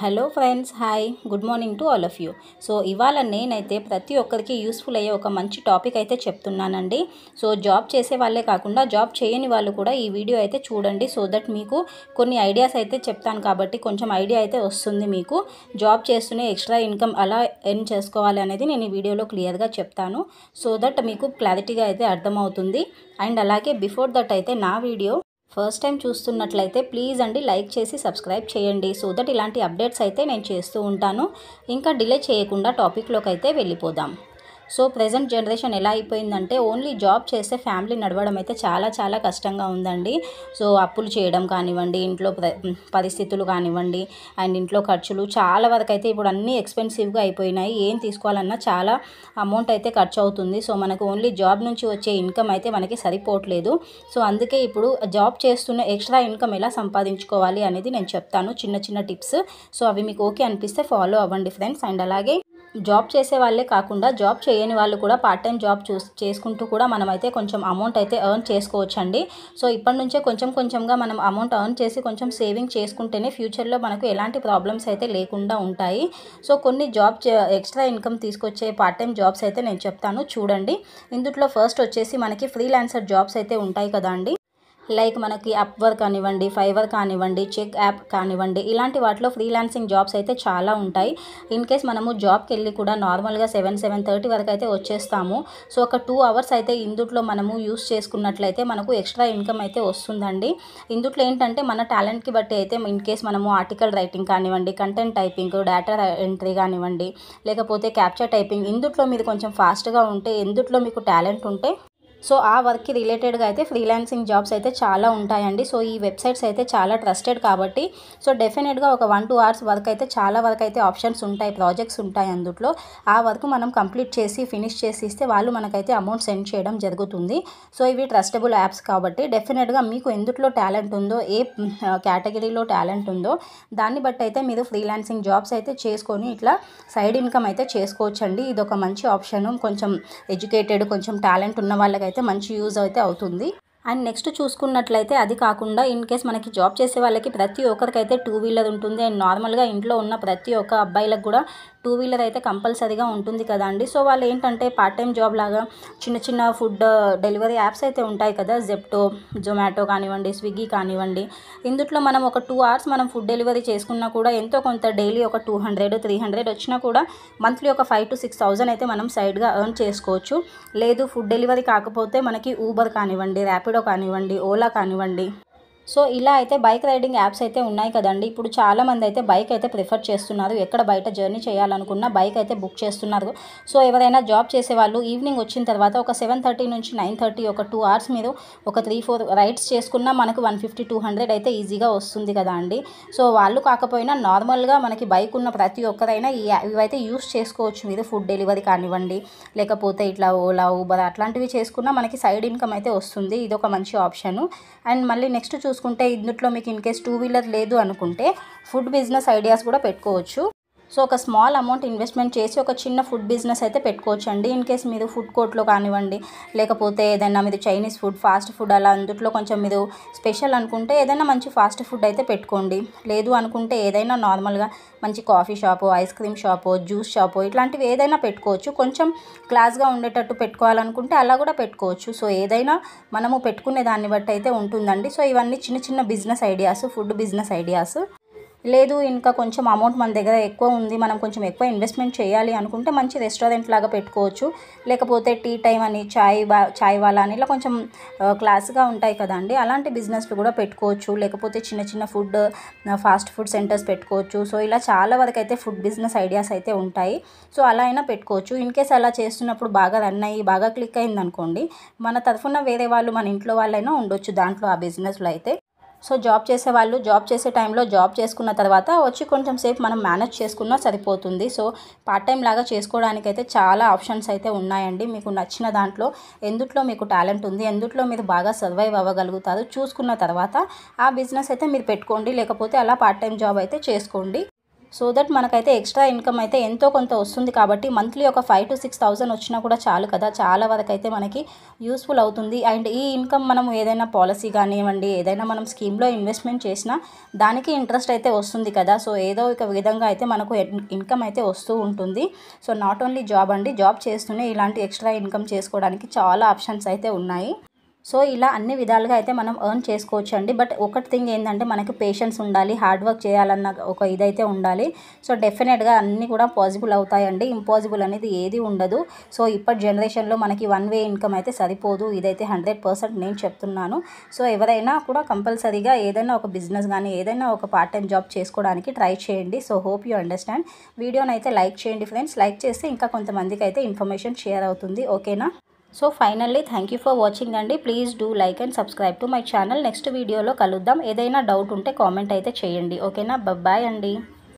hello friends hi good morning to all of you so ఇవాళ నేనైతే ప్రతి ఒక్కరికి యూస్ఫుల్ అయ్యే ఒక మంచి టాపిక్ అయితే చెప్తున్నానండి సో జాబ్ చేసే వాళ్ళే కాకుండా జాబ్ చేయని వాళ్ళు కూడా ఈ వీడియో అయితే చూడండి సో దట్ మీకు కొన్ని ఐడియాస్ అయితే చెప్తాను కాబట్టి కొంచెం ఐడియా అయితే వస్తుంది మీకు జాబ్ చేస్తూనే ఎక్స్ట్రా ఇన్కమ్ అలా ఎర్న్ చేసుకోవాలి అనేది నేను ఈ వీడియోలో క్లియర్గా చెప్తాను సో దట్ మీకు క్లారిటీగా అయితే అర్థమవుతుంది అండ్ అలాగే బిఫోర్ దట్ అయితే నా వీడియో ఫస్ట్ టైం చూస్తున్నట్లయితే ప్లీజ్ అండి లైక్ చేసి సబ్స్క్రైబ్ చేయండి సో దట్ ఇలాంటి అప్డేట్స్ అయితే నేను చేస్తూ ఉంటాను ఇంకా డిలే చేయకుండా టాపిక్లోకి అయితే వెళ్ళిపోదాం సో ప్రజెంట్ జనరేషన్ ఎలా అయిపోయిందంటే ఓన్లీ జాబ్ చేస్తే ఫ్యామిలీ నడవడం అయితే చాలా చాలా కష్టంగా ఉందండి సో అప్పులు చేయడం కానివ్వండి ఇంట్లో పరిస్థితులు కానివ్వండి అండ్ ఇంట్లో ఖర్చులు చాలా వరకు అయితే ఇప్పుడు అన్నీ ఎక్స్పెన్సివ్గా అయిపోయినాయి ఏం తీసుకోవాలన్నా చాలా అమౌంట్ అయితే ఖర్చు అవుతుంది సో మనకు ఓన్లీ జాబ్ నుంచి వచ్చే ఇన్కమ్ అయితే మనకి సరిపోవట్లేదు సో అందుకే ఇప్పుడు జాబ్ చేస్తున్న ఎక్స్ట్రా ఇన్కమ్ ఎలా సంపాదించుకోవాలి అనేది నేను చెప్తాను చిన్న చిన్న టిప్స్ సో అవి మీకు ఓకే అనిపిస్తే ఫాలో అవ్వండి ఫ్రెండ్స్ అండ్ అలాగే జాబ్ చేసే వాళ్ళే కాకుండా జాబ్ చేయని వాళ్ళు కూడా పార్ట్ టైం జాబ్ చూ చేసుకుంటూ కూడా మనమైతే కొంచెం అమౌంట్ అయితే ఎర్న్ చేసుకోవచ్చండి సో ఇప్పటి నుంచే కొంచెం కొంచెంగా మనం అమౌంట్ ఎర్న్ చేసి కొంచెం సేవింగ్ చేసుకుంటేనే ఫ్యూచర్లో మనకు ఎలాంటి ప్రాబ్లమ్స్ అయితే లేకుండా ఉంటాయి సో కొన్ని జాబ్ ఎక్స్ట్రా ఇన్కమ్ తీసుకొచ్చే పార్ట్ టైం జాబ్స్ అయితే నేను చెప్తాను చూడండి ఇందుట్లో ఫస్ట్ వచ్చేసి మనకి ఫ్రీలాన్సర్ జాబ్స్ అయితే ఉంటాయి కదా అండి లైక్ మనకి అప్వర్ కానివ్వండి ఫైవర్ కానివ్వండి చెక్ యాప్ కానివ్వండి ఇలాంటి వాటిలో ఫ్రీలాన్సింగ్ జాబ్స్ అయితే చాలా ఉంటాయి ఇన్ కేస్ మనము జాబ్కి వెళ్ళి కూడా నార్మల్గా సెవెన్ సెవెన్ థర్టీ వరకు అయితే వచ్చేస్తాము సో ఒక టూ అవర్స్ అయితే ఇందుట్లో మనము యూస్ చేసుకున్నట్లయితే మనకు ఎక్స్ట్రా ఇన్కమ్ అయితే వస్తుందండి ఇందుట్లో ఏంటంటే మన టాలెంట్కి బట్టి అయితే ఇన్ కేస్ మనము ఆర్టికల్ రైటింగ్ కానివ్వండి కంటెంట్ టైపింగ్ డేటా ఎంట్రీ కానివ్వండి లేకపోతే క్యాప్చర్ టైపింగ్ ఇందుట్లో మీరు కొంచెం ఫాస్ట్గా ఉంటే ఎందుట్లో మీకు టాలెంట్ ఉంటే సో ఆ వర్క్కి రిలేటెడ్గా అయితే ఫ్రీలాన్సింగ్ జాబ్స్ అయితే చాలా ఉంటాయండి సో ఈ వెబ్సైట్స్ అయితే చాలా ట్రస్టెడ్ కాబట్టి సో డెఫినెట్గా ఒక వన్ టూ అవర్స్ వర్క్ అయితే చాలా వరకు అయితే ఆప్షన్స్ ఉంటాయి ప్రాజెక్ట్స్ ఉంటాయి అందుట్లో ఆ వర్క్ మనం కంప్లీట్ చేసి ఫినిష్ చేసి ఇస్తే వాళ్ళు మనకైతే అమౌంట్ సెండ్ చేయడం జరుగుతుంది సో ఇవి ట్రస్టబుల్ యాప్స్ కాబట్టి డెఫినెట్గా మీకు ఎందుట్లో టాలెంట్ ఉందో ఏ కేటగిరీలో టాలెంట్ ఉందో దాన్ని బట్టి అయితే మీరు ఫ్రీలాన్సింగ్ జాబ్స్ అయితే చేసుకొని ఇట్లా సైడ్ ఇన్కమ్ అయితే చేసుకోవచ్చండి ఇది ఒక మంచి ఆప్షన్ కొంచెం ఎడ్యుకేటెడ్ కొంచెం టాలెంట్ ఉన్న వాళ్ళకి అయితే మంచి యూజ్ అయితే అవుతుంది అండ్ నెక్స్ట్ చూసుకున్నట్లయితే అది కాకుండా ఇన్ కేస్ మనకి జాబ్ చేసే వాళ్ళకి ప్రతి ఒక్కరికైతే టూ వీలర్ ఉంటుంది అండ్ నార్మల్గా ఇంట్లో ఉన్న ప్రతి ఒక్క అబ్బాయిలకు కూడా టూ వీలర్ అయితే కంపల్సరీగా ఉంటుంది కదండి సో వాళ్ళు ఏంటంటే పార్ట్ టైం జాబ్ లాగా చిన్న చిన్న ఫుడ్ డెలివరీ యాప్స్ అయితే ఉంటాయి కదా జెప్టో జొమాటో కానివ్వండి స్విగ్గీ కానివ్వండి ఇందుట్లో మనం ఒక టూ అవర్స్ మనం ఫుడ్ డెలివరీ చేసుకున్నా కూడా ఎంతో కొంత డైలీ ఒక టూ హండ్రెడ్ త్రీ హండ్రెడ్ వచ్చినా కూడా మంత్లీ ఒక ఫైవ్ టు సిక్స్ థౌజండ్ అయితే మనం సైడ్గా ఎర్న్ చేసుకోవచ్చు లేదు ఫుడ్ డెలివరీ కాకపోతే మనకి ఊబర్ కానివ్వండి ర్యాప్ ర్యాపిడో కానివ్వండి ఓలా కానివ్వండి సో ఇలా అయితే బైక్ రైడింగ్ యాప్స్ అయితే ఉన్నాయి కదండి ఇప్పుడు చాలామంది అయితే బైక్ అయితే ప్రిఫర్ చేస్తున్నారు ఎక్కడ బయట జర్నీ చేయాలనుకున్నా బైక్ అయితే బుక్ చేస్తున్నారు సో ఎవరైనా జాబ్ చేసేవాళ్ళు ఈవినింగ్ వచ్చిన తర్వాత ఒక సెవెన్ థర్టీ నుంచి నైన్ థర్టీ ఒక టూ అవర్స్ మీరు ఒక త్రీ ఫోర్ రైడ్స్ చేసుకున్నా మనకు వన్ ఫిఫ్టీ టూ హండ్రెడ్ అయితే ఈజీగా వస్తుంది కదా అండి సో వాళ్ళు కాకపోయినా నార్మల్గా మనకి బైక్ ఉన్న ప్రతి ఒక్కరైనా ఈ ఇవైతే యూస్ చేసుకోవచ్చు మీరు ఫుడ్ డెలివరీ కానివ్వండి లేకపోతే ఇట్లా ఓలా ఊబర్ అట్లాంటివి చేసుకున్నా మనకి సైడ్ ఇన్కమ్ అయితే వస్తుంది ఇది ఒక మంచి ఆప్షన్ అండ్ మళ్ళీ నెక్స్ట్ చూసుకుంటే చూసుకుంటే ఇందులో మీకు ఇన్ కేస్ టూ వీలర్ లేదు అనుకుంటే ఫుడ్ బిజినెస్ ఐడియాస్ కూడా పెట్టుకోవచ్చు సో ఒక స్మాల్ అమౌంట్ ఇన్వెస్ట్మెంట్ చేసి ఒక చిన్న ఫుడ్ బిజినెస్ అయితే పెట్టుకోవచ్చండి ఇన్ కేస్ మీరు ఫుడ్ కోర్ట్లో కానివ్వండి లేకపోతే ఏదైనా మీరు చైనీస్ ఫుడ్ ఫాస్ట్ ఫుడ్ అలా అందుట్లో కొంచెం మీరు స్పెషల్ అనుకుంటే ఏదైనా మంచి ఫాస్ట్ ఫుడ్ అయితే పెట్టుకోండి లేదు అనుకుంటే ఏదైనా నార్మల్గా మంచి coffee shop ice cream shop juice shop ఇట్లాంటివి ఏదైనా పెట్టుకోవచ్చు కొంచెం క్లాస్గా ఉండేటట్టు పెట్టుకోవాలనుకుంటే అలా కూడా పెట్టుకోవచ్చు సో ఏదైనా మనము పెట్టుకునే దాన్ని బట్టి అయితే ఉంటుందండి సో ఇవన్నీ చిన్న చిన్న business ideas food business ideas లేదు ఇంకా కొంచెం అమౌంట్ మన దగ్గర ఎక్కువ ఉంది మనం కొంచెం ఎక్కువ ఇన్వెస్ట్మెంట్ చేయాలి అనుకుంటే మంచి రెస్టారెంట్ లాగా పెట్టుకోవచ్చు లేకపోతే టీ టైం అని చాయ్ బా చాయ్ వాళ్ళ అని ఇలా కొంచెం క్లాస్గా ఉంటాయి కదండి అలాంటి బిజినెస్లు కూడా పెట్టుకోవచ్చు లేకపోతే చిన్న చిన్న ఫుడ్ ఫాస్ట్ ఫుడ్ సెంటర్స్ పెట్టుకోవచ్చు సో ఇలా చాలా వరకు అయితే ఫుడ్ బిజినెస్ ఐడియాస్ అయితే ఉంటాయి సో అలా అయినా పెట్టుకోవచ్చు ఇన్ కేస్ అలా చేస్తున్నప్పుడు బాగా రన్ అయ్యి బాగా క్లిక్ అయింది అనుకోండి మన తరఫున వేరే వాళ్ళు మన ఇంట్లో వాళ్ళైనా ఉండొచ్చు దాంట్లో ఆ బిజినెస్లో అయితే సో జాబ్ చేసేవాళ్ళు జాబ్ చేసే టైంలో జాబ్ చేసుకున్న తర్వాత వచ్చి కొంచెం సేపు మనం మేనేజ్ చేసుకున్నా సరిపోతుంది సో పార్ట్ టైం లాగా చేసుకోవడానికైతే చాలా ఆప్షన్స్ అయితే ఉన్నాయండి మీకు నచ్చిన దాంట్లో ఎందుట్లో మీకు టాలెంట్ ఉంది ఎందుట్లో మీరు బాగా సర్వైవ్ అవ్వగలుగుతారు చూసుకున్న తర్వాత ఆ బిజినెస్ అయితే మీరు పెట్టుకోండి లేకపోతే అలా పార్ట్ టైం జాబ్ అయితే చేసుకోండి సో దట్ మనకైతే ఎక్స్ట్రా ఇన్కమ్ అయితే ఎంతో కొంత వస్తుంది కాబట్టి మంత్లీ ఒక ఫైవ్ టు సిక్స్ థౌసండ్ వచ్చినా కూడా చాలు కదా చాలా వరకు అయితే మనకి యూస్ఫుల్ అవుతుంది అండ్ ఈ ఇన్కమ్ మనం ఏదైనా పాలసీ కానివ్వండి ఏదైనా మనం స్కీమ్లో ఇన్వెస్ట్మెంట్ చేసినా దానికి ఇంట్రెస్ట్ అయితే వస్తుంది కదా సో ఏదో ఒక విధంగా అయితే మనకు ఇన్కమ్ అయితే వస్తూ ఉంటుంది సో నాట్ ఓన్లీ జాబ్ అండి జాబ్ చేస్తూనే ఇలాంటి ఎక్స్ట్రా ఇన్కమ్ చేసుకోవడానికి చాలా ఆప్షన్స్ అయితే ఉన్నాయి సో ఇలా అన్ని విధాలుగా అయితే మనం ఎర్న్ చేసుకోవచ్చు అండి బట్ ఒకటి థింగ్ ఏంటంటే మనకి పేషెన్స్ ఉండాలి హార్డ్ వర్క్ చేయాలన్న ఒక ఇదైతే ఉండాలి సో డెఫినెట్గా అన్నీ కూడా పాజిబుల్ అవుతాయండి ఇంపాసిబుల్ అనేది ఏది ఉండదు సో ఇప్పటి జనరేషన్లో మనకి వన్ వే ఇన్కమ్ అయితే సరిపోదు ఇదైతే హండ్రెడ్ పర్సెంట్ నేను చెప్తున్నాను సో ఎవరైనా కూడా కంపల్సరీగా ఏదైనా ఒక బిజినెస్ కానీ ఏదైనా ఒక పార్ట్ టైం జాబ్ చేసుకోవడానికి ట్రై చేయండి సో హోప్ యూ అండర్స్టాండ్ వీడియోనైతే లైక్ చేయండి ఫ్రెండ్స్ లైక్ చేస్తే ఇంకా కొంతమందికి అయితే ఇన్ఫర్మేషన్ షేర్ అవుతుంది ఓకేనా so finally thank you for watching అండి please do like and subscribe to my channel next వీడియోలో కలుద్దాం ఏదైనా డౌట్ ఉంటే కామెంట్ అయితే చేయండి ఓకేనా బాయ్ అండి